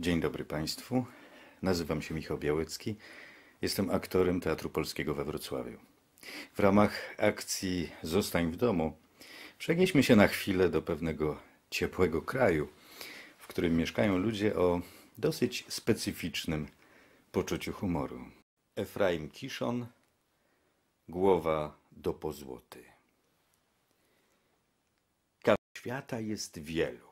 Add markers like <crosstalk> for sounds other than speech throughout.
Dzień dobry Państwu. Nazywam się Michał Białecki. Jestem aktorem Teatru Polskiego we Wrocławiu. W ramach akcji Zostań w domu przenieśmy się na chwilę do pewnego ciepłego kraju, w którym mieszkają ludzie o dosyć specyficznym poczuciu humoru. Efraim Kiszon, głowa do pozłoty. świata jest wielu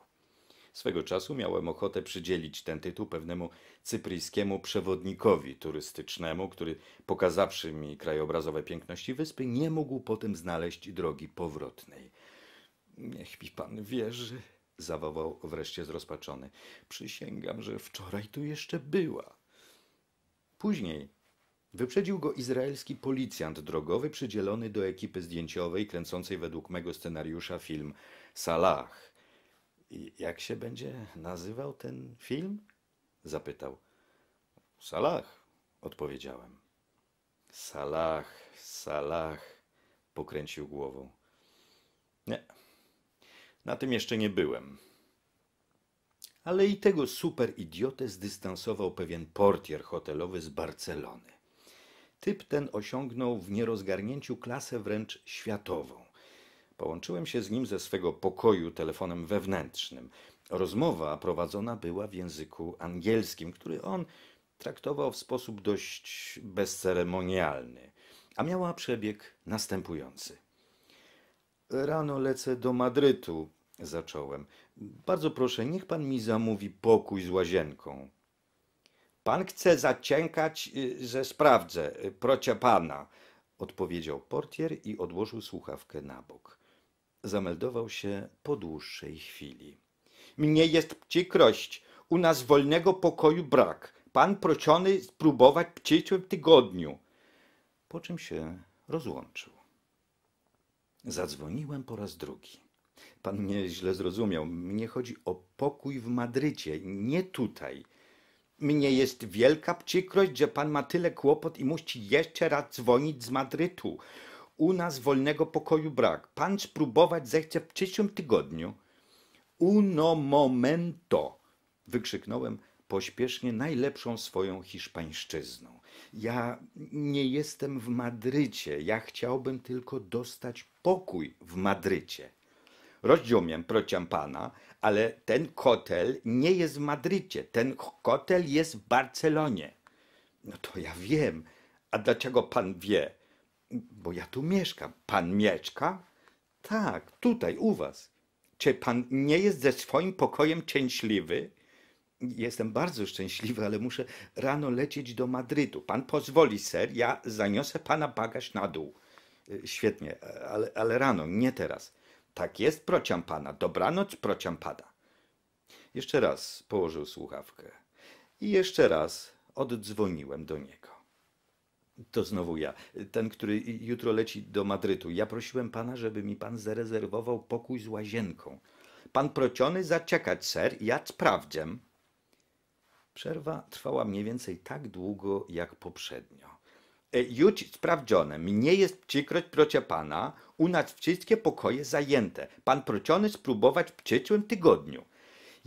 Swego czasu miałem ochotę przydzielić ten tytuł pewnemu cypryjskiemu przewodnikowi turystycznemu, który pokazawszy mi krajobrazowe piękności wyspy, nie mógł potem znaleźć drogi powrotnej. Niech mi pan wierzy, zawołał wreszcie zrozpaczony. Przysięgam, że wczoraj tu jeszcze była. Później Wyprzedził go izraelski policjant drogowy przydzielony do ekipy zdjęciowej kręcącej według mego scenariusza film Salah. Jak się będzie nazywał ten film? zapytał. Salah, odpowiedziałem. Salah, Salah, pokręcił głową. Nie, na tym jeszcze nie byłem. Ale i tego super idiotę zdystansował pewien portier hotelowy z Barcelony. Typ ten osiągnął w nierozgarnięciu klasę wręcz światową. Połączyłem się z nim ze swego pokoju telefonem wewnętrznym. Rozmowa prowadzona była w języku angielskim, który on traktował w sposób dość bezceremonialny, a miała przebieg następujący. Rano lecę do Madrytu, zacząłem. Bardzo proszę, niech pan mi zamówi pokój z łazienką. Pan chce zaciękać, y, że sprawdzę, y, procie pana, odpowiedział portier i odłożył słuchawkę na bok zameldował się po dłuższej chwili. Mnie jest przykrość, u nas wolnego pokoju brak. Pan prosiony spróbować w przyszłym tygodniu. Po czym się rozłączył. Zadzwoniłem po raz drugi. Pan mnie źle zrozumiał. Mnie chodzi o pokój w Madrycie, nie tutaj. Mnie jest wielka przykrość, że pan ma tyle kłopot i musi jeszcze raz dzwonić z Madrytu. U nas wolnego pokoju brak. Pan spróbować zechce w przyszłym tygodniu. Uno momento! Wykrzyknąłem pośpiesznie najlepszą swoją hiszpańszczyzną. Ja nie jestem w Madrycie. Ja chciałbym tylko dostać pokój w Madrycie. Rozumiem, prosiam pana, ale ten hotel nie jest w Madrycie. Ten hotel jest w Barcelonie. No to ja wiem. A dlaczego pan wie? bo ja tu mieszkam. Pan mieszka? Tak, tutaj u was. Czy pan nie jest ze swoim pokojem cięśliwy? Jestem bardzo szczęśliwy, ale muszę rano lecieć do Madrytu. Pan pozwoli, ser, ja zaniosę pana bagaż na dół. E, świetnie, e, ale, ale rano, nie teraz. Tak jest, prociam pana. Dobranoc, prociam pana. Jeszcze raz położył słuchawkę. I jeszcze raz oddzwoniłem do niego. To znowu ja, ten, który jutro leci do Madrytu. Ja prosiłem pana, żeby mi pan zarezerwował pokój z łazienką. Pan prociony zaczekać, ser, ja sprawdzę. Przerwa trwała mniej więcej tak długo jak poprzednio. E, już sprawdzone, mnie jest przykroć, procie pana, u nas wszystkie pokoje zajęte. Pan prociony spróbować w przyszłym tygodniu.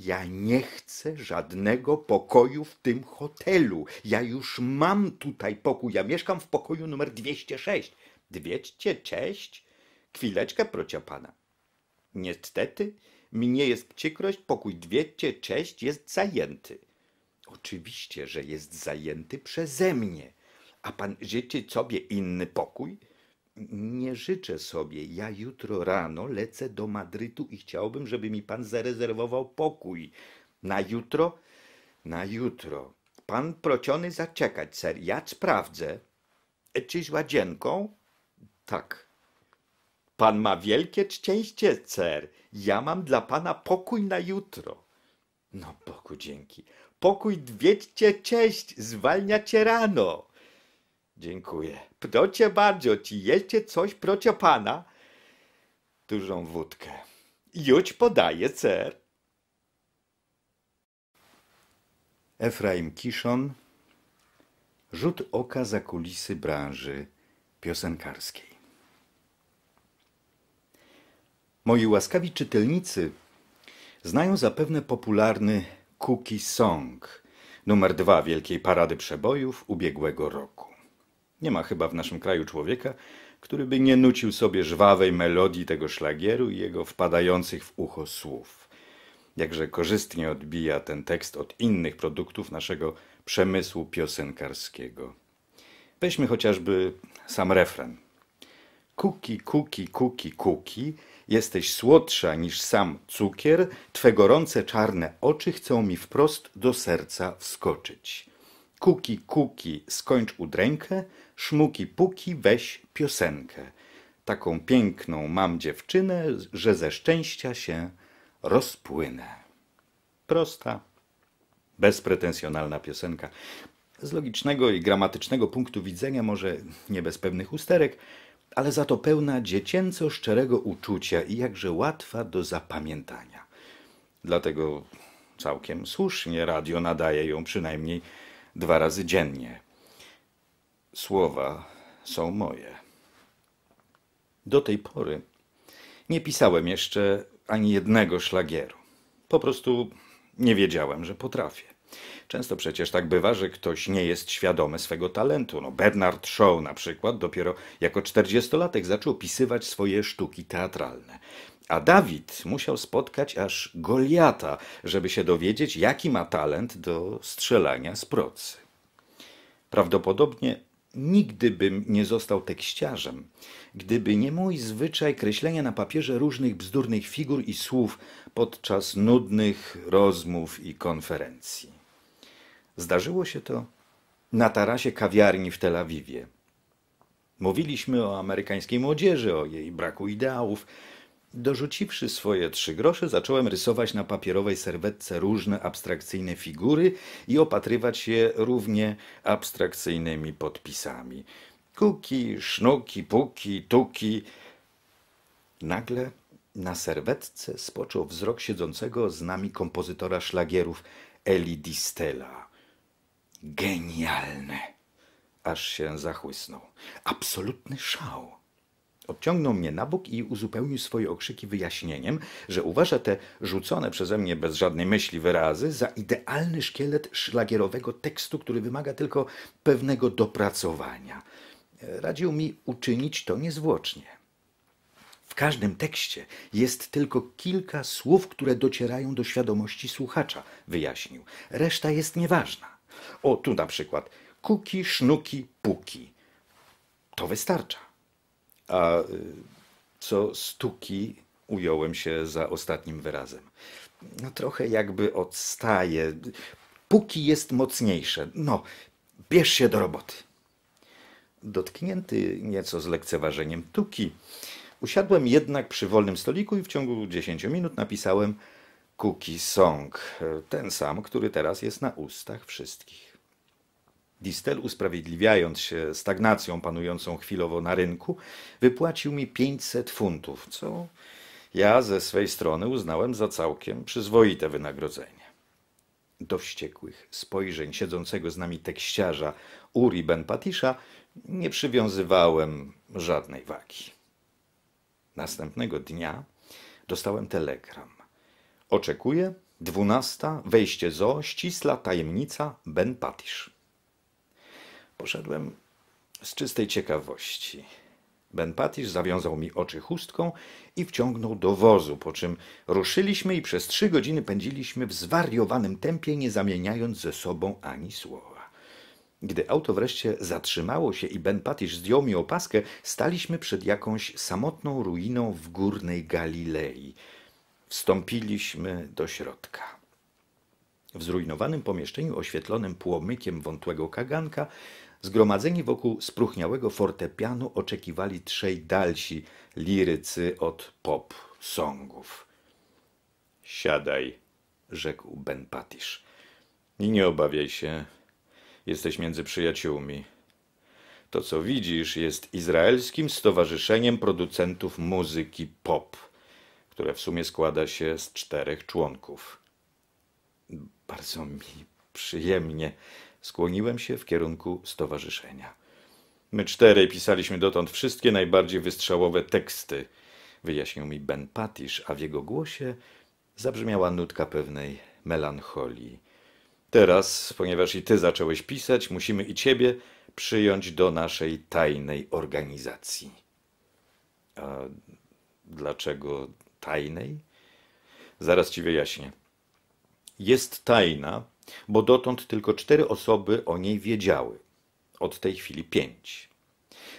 Ja nie chcę żadnego pokoju w tym hotelu. Ja już mam tutaj pokój. Ja mieszkam w pokoju numer 206. Dwieście, cześć. Chwileczkę, procia pana. Niestety, mnie jest przykrość, pokój 206 jest zajęty. Oczywiście, że jest zajęty przeze mnie. A pan życzy sobie inny pokój? nie życzę sobie, ja jutro rano lecę do Madrytu i chciałbym, żeby mi pan zarezerwował pokój na jutro, na jutro. Pan prociony zaczekać, ser, ja sprawdzę. Czyś ładzienką? Tak. Pan ma wielkie szczęście, ser. Ja mam dla pana pokój na jutro. No Bogu dzięki. Pokój dwieście cześć, zwalnia cię rano. Dziękuję. Procie bardzo, ci jecie coś procie pana? Dużą wódkę. Juć podaje, ser. Efraim Kiszon Rzut oka za kulisy branży piosenkarskiej. Moi łaskawi czytelnicy znają zapewne popularny Cookie Song, numer dwa Wielkiej Parady Przebojów ubiegłego roku. Nie ma chyba w naszym kraju człowieka, który by nie nucił sobie żwawej melodii tego szlagieru i jego wpadających w ucho słów. Jakże korzystnie odbija ten tekst od innych produktów naszego przemysłu piosenkarskiego. Weźmy chociażby sam refren. Kuki, kuki, kuki, kuki, jesteś słodsza niż sam cukier, twe gorące czarne oczy chcą mi wprost do serca wskoczyć. Kuki, kuki, skończ udrękę, Szmuki puki, weź piosenkę. Taką piękną mam dziewczynę, że ze szczęścia się rozpłynę. Prosta, bezpretensjonalna piosenka. Z logicznego i gramatycznego punktu widzenia może nie bez pewnych usterek, ale za to pełna dziecięco szczerego uczucia i jakże łatwa do zapamiętania. Dlatego całkiem słusznie radio nadaje ją przynajmniej dwa razy dziennie słowa są moje. Do tej pory nie pisałem jeszcze ani jednego szlagieru. Po prostu nie wiedziałem, że potrafię. Często przecież tak bywa, że ktoś nie jest świadomy swego talentu. No Bernard Shaw na przykład dopiero jako czterdziestolatek zaczął pisywać swoje sztuki teatralne. A Dawid musiał spotkać aż Goliata, żeby się dowiedzieć, jaki ma talent do strzelania z procy. Prawdopodobnie Nigdy bym nie został tekściarzem, gdyby nie mój zwyczaj kreślenia na papierze różnych bzdurnych figur i słów podczas nudnych rozmów i konferencji. Zdarzyło się to na tarasie kawiarni w Tel Awiwie. Mówiliśmy o amerykańskiej młodzieży, o jej braku ideałów, Dorzuciwszy swoje trzy grosze, zacząłem rysować na papierowej serwetce różne abstrakcyjne figury i opatrywać je równie abstrakcyjnymi podpisami. Kuki, sznuki, puki, tuki. Nagle na serwetce spoczął wzrok siedzącego z nami kompozytora szlagierów Eli Distela. Genialne! Aż się zachłysnął. Absolutny szał! Odciągnął mnie na bok i uzupełnił swoje okrzyki wyjaśnieniem, że uważa te rzucone przeze mnie bez żadnej myśli wyrazy za idealny szkielet szlagierowego tekstu, który wymaga tylko pewnego dopracowania. Radził mi uczynić to niezwłocznie. W każdym tekście jest tylko kilka słów, które docierają do świadomości słuchacza, wyjaśnił. Reszta jest nieważna. O, tu na przykład kuki, sznuki, puki. To wystarcza a y, co stuki ująłem się za ostatnim wyrazem. No, trochę jakby odstaje. Póki jest mocniejsze, no, bierz się do roboty. Dotknięty nieco z lekceważeniem tuki, usiadłem jednak przy wolnym stoliku i w ciągu 10 minut napisałem Cookie Song, ten sam, który teraz jest na ustach wszystkich. Distel, usprawiedliwiając się stagnacją panującą chwilowo na rynku, wypłacił mi 500 funtów, co ja ze swej strony uznałem za całkiem przyzwoite wynagrodzenie. Do wściekłych spojrzeń siedzącego z nami tekściarza Uri Ben Patisza nie przywiązywałem żadnej wagi. Następnego dnia dostałem telegram. Oczekuję, dwunasta, wejście zo, ścisła tajemnica Ben Patisz. Poszedłem z czystej ciekawości. Ben Patish zawiązał mi oczy chustką i wciągnął do wozu, po czym ruszyliśmy i przez trzy godziny pędziliśmy w zwariowanym tempie, nie zamieniając ze sobą ani słowa. Gdy auto wreszcie zatrzymało się i Ben Patish zdjął mi opaskę, staliśmy przed jakąś samotną ruiną w górnej Galilei. Wstąpiliśmy do środka. W zrujnowanym pomieszczeniu oświetlonym płomykiem wątłego kaganka Zgromadzeni wokół spruchniałego fortepianu oczekiwali trzej dalsi lirycy od pop songów. Siadaj, rzekł Ben Patish. I nie obawiaj się, jesteś między przyjaciółmi. To, co widzisz, jest Izraelskim Stowarzyszeniem Producentów Muzyki Pop, które w sumie składa się z czterech członków. Bardzo mi przyjemnie, skłoniłem się w kierunku stowarzyszenia. My czterej pisaliśmy dotąd wszystkie najbardziej wystrzałowe teksty, wyjaśnił mi Ben Patisz, a w jego głosie zabrzmiała nutka pewnej melancholii. Teraz, ponieważ i ty zacząłeś pisać, musimy i ciebie przyjąć do naszej tajnej organizacji. A dlaczego tajnej? Zaraz ci wyjaśnię. Jest tajna, bo dotąd tylko cztery osoby o niej wiedziały, od tej chwili pięć.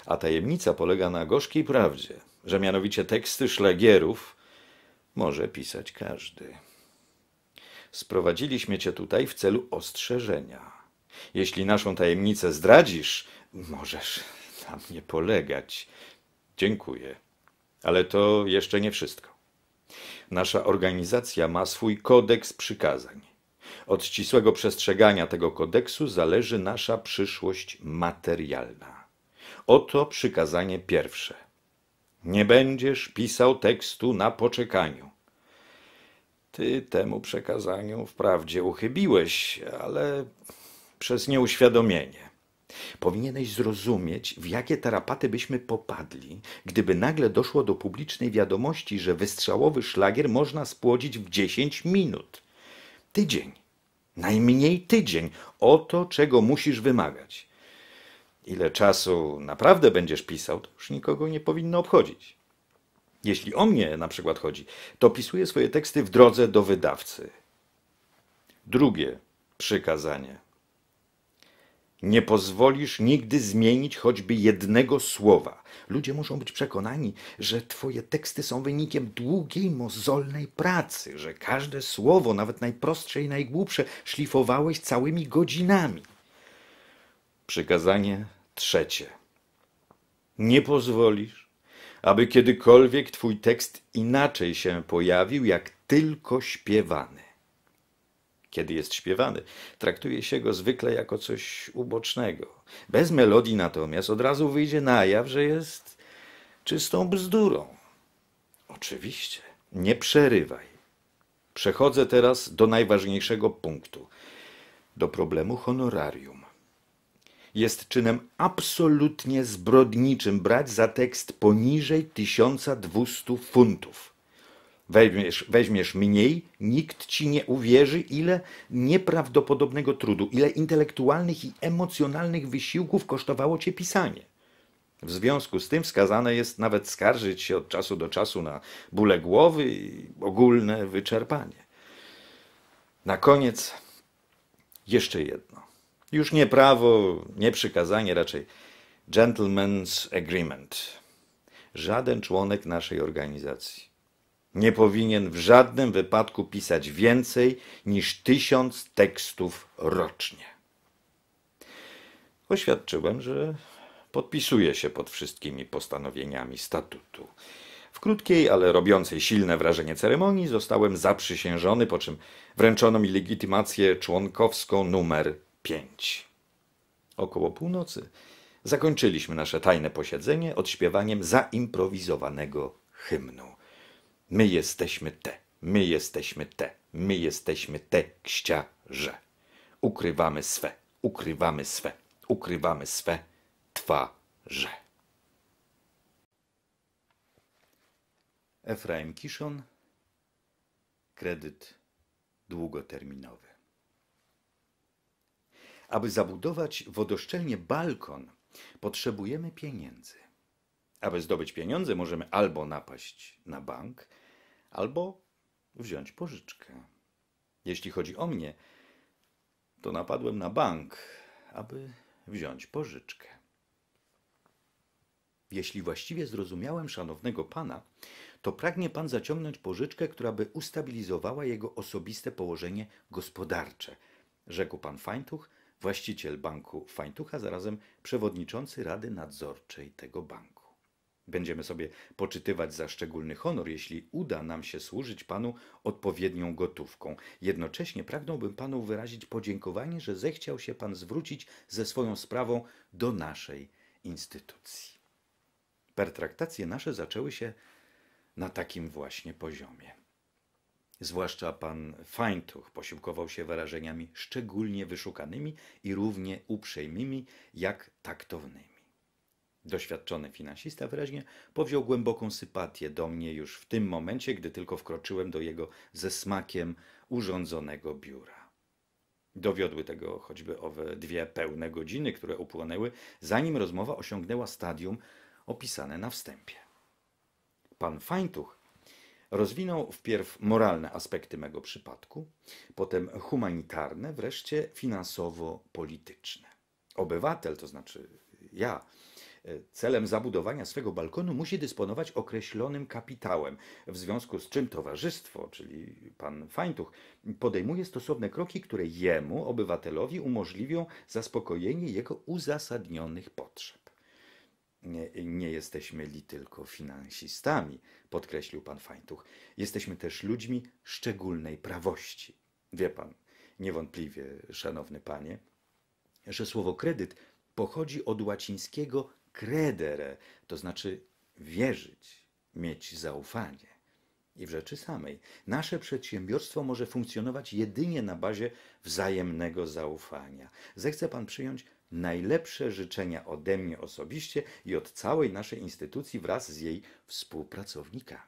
A tajemnica polega na gorzkiej prawdzie, że mianowicie teksty szlagierów może pisać każdy. Sprowadziliśmy cię tutaj w celu ostrzeżenia. Jeśli naszą tajemnicę zdradzisz, możesz na mnie polegać. Dziękuję. Ale to jeszcze nie wszystko. Nasza organizacja ma swój kodeks przykazań. Od ścisłego przestrzegania tego kodeksu zależy nasza przyszłość materialna. Oto przykazanie pierwsze. Nie będziesz pisał tekstu na poczekaniu. Ty temu przekazaniu wprawdzie uchybiłeś, ale przez nieuświadomienie. Powinieneś zrozumieć, w jakie tarapaty byśmy popadli, gdyby nagle doszło do publicznej wiadomości, że wystrzałowy szlagier można spłodzić w 10 minut. Tydzień, Najmniej tydzień. Oto czego musisz wymagać. Ile czasu naprawdę będziesz pisał, to już nikogo nie powinno obchodzić. Jeśli o mnie na przykład chodzi, to pisuję swoje teksty w drodze do wydawcy. Drugie przykazanie. Nie pozwolisz nigdy zmienić choćby jednego słowa. Ludzie muszą być przekonani, że Twoje teksty są wynikiem długiej, mozolnej pracy, że każde słowo, nawet najprostsze i najgłupsze, szlifowałeś całymi godzinami. Przykazanie trzecie. Nie pozwolisz, aby kiedykolwiek Twój tekst inaczej się pojawił, jak tylko śpiewany kiedy jest śpiewany. Traktuje się go zwykle jako coś ubocznego. Bez melodii natomiast od razu wyjdzie na jaw, że jest czystą bzdurą. Oczywiście, nie przerywaj. Przechodzę teraz do najważniejszego punktu do problemu honorarium. Jest czynem absolutnie zbrodniczym brać za tekst poniżej 1200 funtów. Weźmiesz, weźmiesz mniej, nikt ci nie uwierzy, ile nieprawdopodobnego trudu, ile intelektualnych i emocjonalnych wysiłków kosztowało cię pisanie. W związku z tym wskazane jest nawet skarżyć się od czasu do czasu na bóle głowy i ogólne wyczerpanie. Na koniec jeszcze jedno. Już nie prawo, nie przykazanie, raczej gentleman's agreement. Żaden członek naszej organizacji nie powinien w żadnym wypadku pisać więcej niż tysiąc tekstów rocznie. Oświadczyłem, że podpisuje się pod wszystkimi postanowieniami statutu. W krótkiej, ale robiącej silne wrażenie ceremonii zostałem zaprzysiężony, po czym wręczono mi legitymację członkowską numer 5. Około północy zakończyliśmy nasze tajne posiedzenie odśpiewaniem zaimprowizowanego hymnu. My jesteśmy te, my jesteśmy te, my jesteśmy te kściarze. Ukrywamy swe, ukrywamy swe, ukrywamy swe twarze. Efraim Kiszon, kredyt długoterminowy. Aby zabudować wodoszczelnie balkon, potrzebujemy pieniędzy. Aby zdobyć pieniądze, możemy albo napaść na bank, albo wziąć pożyczkę. Jeśli chodzi o mnie, to napadłem na bank, aby wziąć pożyczkę. Jeśli właściwie zrozumiałem szanownego pana, to pragnie pan zaciągnąć pożyczkę, która by ustabilizowała jego osobiste położenie gospodarcze, rzekł pan Faintuch, właściciel banku Faintucha, zarazem przewodniczący rady nadzorczej tego banku. Będziemy sobie poczytywać za szczególny honor, jeśli uda nam się służyć Panu odpowiednią gotówką. Jednocześnie pragnąłbym Panu wyrazić podziękowanie, że zechciał się Pan zwrócić ze swoją sprawą do naszej instytucji. Pertraktacje nasze zaczęły się na takim właśnie poziomie. Zwłaszcza pan Feintuch posiłkował się wyrażeniami szczególnie wyszukanymi i równie uprzejmymi jak taktownymi. Doświadczony finansista wyraźnie powziął głęboką sympatię do mnie już w tym momencie, gdy tylko wkroczyłem do jego ze smakiem urządzonego biura. Dowiodły tego choćby owe dwie pełne godziny, które upłonęły, zanim rozmowa osiągnęła stadium opisane na wstępie. Pan Fajntuch rozwinął wpierw moralne aspekty mego przypadku, potem humanitarne, wreszcie finansowo-polityczne. Obywatel, to znaczy ja, E, celem zabudowania swego balkonu musi dysponować określonym kapitałem, w związku z czym towarzystwo, czyli pan Faintuch, podejmuje stosowne kroki, które jemu, obywatelowi, umożliwią zaspokojenie jego uzasadnionych potrzeb. Nie, nie, jesteśmy li tylko finansistami, podkreślił pan Faintuch. Jesteśmy też ludźmi szczególnej prawości. Wie pan, niewątpliwie, szanowny panie, że słowo kredyt pochodzi od łacińskiego credere, to znaczy wierzyć, mieć zaufanie. I w rzeczy samej. Nasze przedsiębiorstwo może funkcjonować jedynie na bazie wzajemnego zaufania. Zechce Pan przyjąć najlepsze życzenia ode mnie osobiście i od całej naszej instytucji wraz z jej współpracownikami.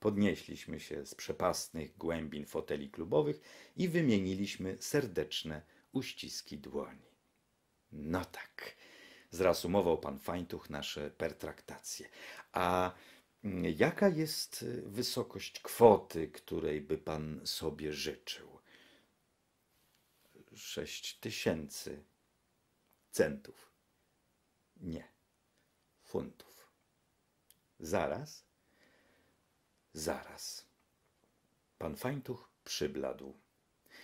Podnieśliśmy się z przepastnych głębin foteli klubowych i wymieniliśmy serdeczne uściski dłoni. No tak. Zrasumował pan Fajntuch nasze pertraktacje. A mm, jaka jest y, wysokość kwoty, której by pan sobie życzył? Sześć tysięcy centów. Nie, funtów. Zaraz, zaraz. Pan Fajntuch przybladł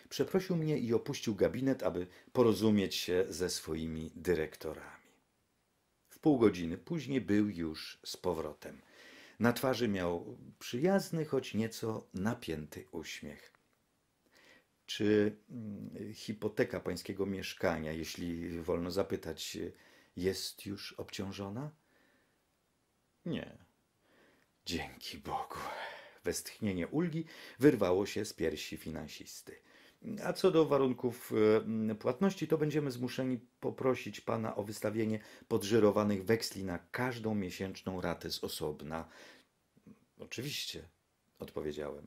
przeprosił mnie i opuścił gabinet, aby porozumieć się ze swoimi dyrektorami pół godziny później był już z powrotem. Na twarzy miał przyjazny, choć nieco napięty uśmiech. Czy mm, hipoteka pańskiego mieszkania, jeśli wolno zapytać, jest już obciążona? Nie. Dzięki Bogu. Westchnienie ulgi wyrwało się z piersi finansisty. A co do warunków y, płatności, to będziemy zmuszeni poprosić Pana o wystawienie podżyrowanych weksli na każdą miesięczną ratę z osobna. Oczywiście, odpowiedziałem.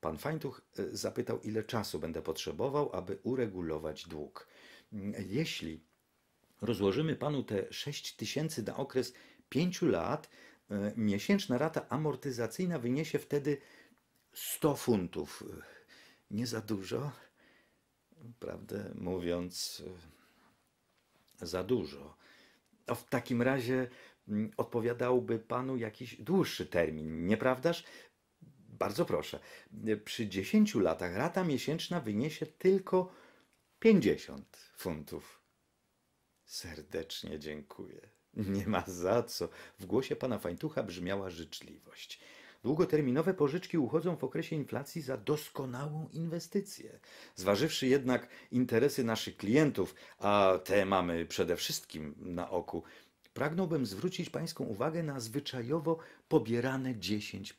Pan Fajntuch y, zapytał, ile czasu będę potrzebował, aby uregulować dług. Y, jeśli rozłożymy panu te 6 tysięcy na okres 5 lat, miesięczna rata amortyzacyjna wyniesie wtedy 100 funtów nie za dużo, prawdę mówiąc, e, za dużo. No w takim razie mm, odpowiadałby panu jakiś dłuższy termin, nieprawdaż? Bardzo proszę. E, przy 10 latach rata miesięczna wyniesie tylko 50 funtów. Serdecznie dziękuję. Nie ma za co. W głosie pana Fajtucha brzmiała życzliwość. Długoterminowe pożyczki uchodzą w okresie inflacji za doskonałą inwestycję. Zważywszy jednak interesy naszych klientów, a te mamy przede wszystkim na oku, pragnąłbym zwrócić Pańską uwagę na zwyczajowo pobierane 10%.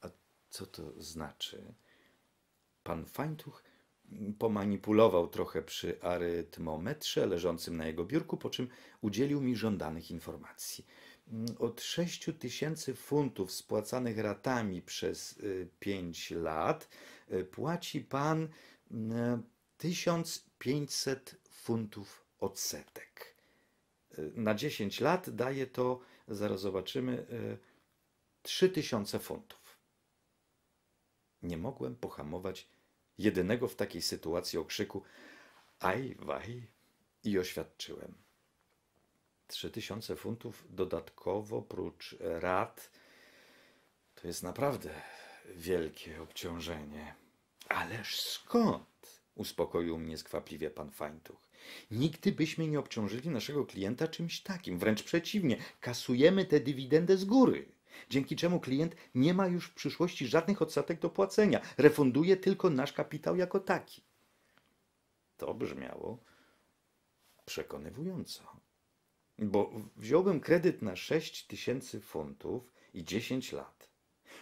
A co to znaczy? Pan Fajntuch pomanipulował trochę przy arytmometrze leżącym na jego biurku, po czym udzielił mi żądanych informacji – Mm, od 6 tysięcy funtów spłacanych ratami przez 5 y, lat y, płaci pan 1500 mm, e, funtów odsetek. Y, na 10 lat daje to, zaraz zobaczymy, 3000 funtów. Nie mogłem pohamować jedynego w takiej sytuacji okrzyku aj, waj i oświadczyłem. 3000 funtów dodatkowo prócz rat to jest naprawdę wielkie obciążenie. Ależ skąd? Uspokoił mnie skwapliwie pan Fajntuch. Nigdy byśmy nie obciążyli naszego klienta czymś takim. Wręcz przeciwnie, kasujemy tę dywidendę z góry dzięki czemu klient nie ma już w przyszłości żadnych odsetek do płacenia, refunduje tylko nasz kapitał jako taki. To brzmiało przekonywująco. Bo wziąłbym kredyt na 6 tysięcy funtów i 10 lat.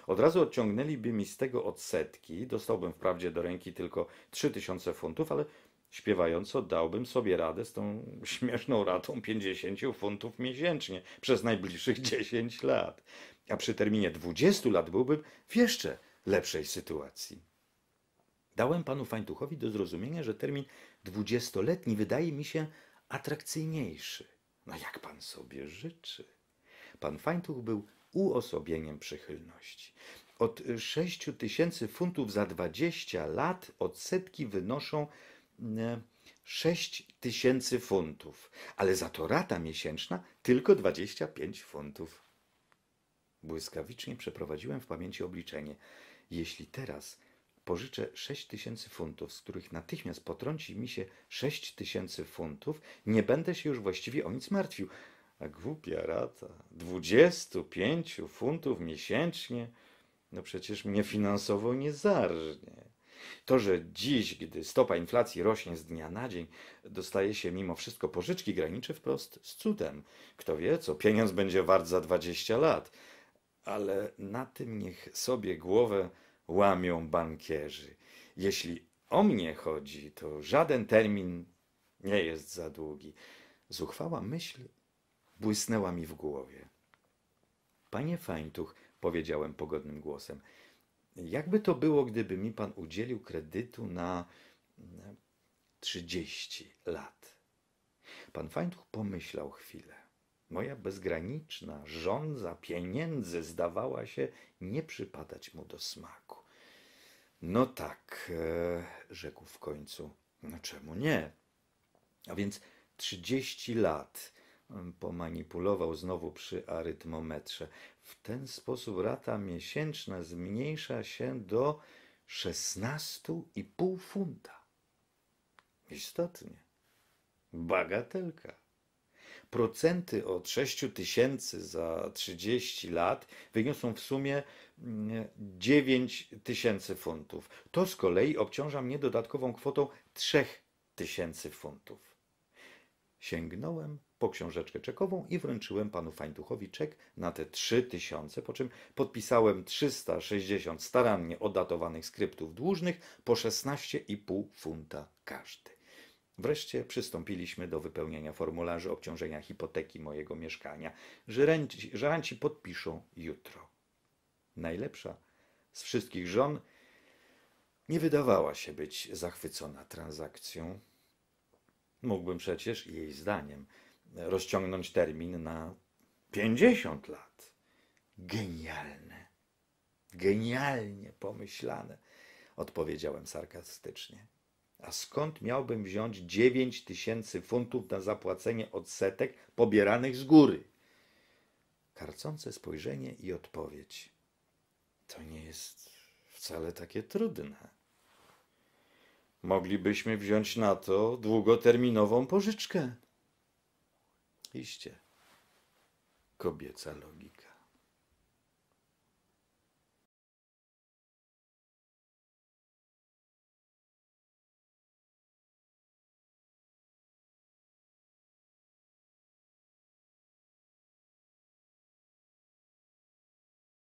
Od razu odciągnęliby mi z tego odsetki, dostałbym wprawdzie do ręki tylko 3 tysiące funtów, ale śpiewająco dałbym sobie radę z tą <laughs> śmieszną ratą 50 funtów miesięcznie przez najbliższych 10 <laughs> lat. A przy terminie 20 lat byłbym w jeszcze lepszej sytuacji. Dałem panu Faintuchowi do zrozumienia, że termin dwudziestoletni wydaje mi się atrakcyjniejszy. No jak pan sobie życzy? Pan Feintuch był uosobieniem przychylności. Od 6 tysięcy funtów za 20 lat odsetki wynoszą 6 e, tysięcy funtów, ale za to rata miesięczna tylko 25 funtów. Błyskawicznie przeprowadziłem w pamięci obliczenie. Jeśli teraz pożyczę 6 tysięcy funtów, z których natychmiast potrąci mi się 6 tysięcy funtów, nie będę się już właściwie o nic martwił. A głupia rata, 25 funtów miesięcznie, no przecież mnie finansowo nie zarżnie. To, że dziś, gdy stopa inflacji rośnie z dnia na dzień, dostaje się mimo wszystko pożyczki, graniczy wprost z cudem. Kto wie, co pieniądz będzie wart za 20 lat. Ale na tym niech sobie głowę łamią bankierzy. Jeśli o mnie chodzi, to żaden termin nie jest za długi. Zuchwała myśl błysnęła mi w głowie. Panie Fajntuch, powiedziałem pogodnym głosem, jakby to było, gdyby mi pan udzielił kredytu na trzydzieści lat. Pan Fajntuch pomyślał chwilę. Moja bezgraniczna żądza pieniędzy zdawała się nie przypadać mu do smaku. No tak, e, rzekł w końcu. No czemu nie? A więc trzydzieści lat mm, pomanipulował znowu przy arytmometrze. W ten sposób rata miesięczna zmniejsza się do szesnastu i pół funta. Istotnie. Bagatelka procenty od 6 tysięcy za 30 lat wyniosą w sumie 9 mm, tysięcy funtów. To z kolei obciąża mnie dodatkową kwotą 3 tysięcy funtów. Sięgnąłem po książeczkę czekową i wręczyłem panu Fańtuchowi czek na te 3000, po czym podpisałem 360 starannie odatowanych skryptów dłużnych po 16,5 funta każdy. Wreszcie przystąpiliśmy do wypełnienia formularzy obciążenia hipoteki mojego mieszkania. że żeranci podpiszą jutro. Najlepsza z wszystkich żon nie wydawała się być zachwycona transakcją. Mógłbym przecież, jej zdaniem, rozciągnąć termin na pięćdziesiąt lat. Genialne, genialnie pomyślane, odpowiedziałem sarkastycznie. A skąd miałbym wziąć 9 tysięcy funtów na zapłacenie odsetek pobieranych z góry? Karcące spojrzenie i odpowiedź. To nie jest wcale takie trudne. Moglibyśmy wziąć na to długoterminową pożyczkę. Iście. Kobieca logika.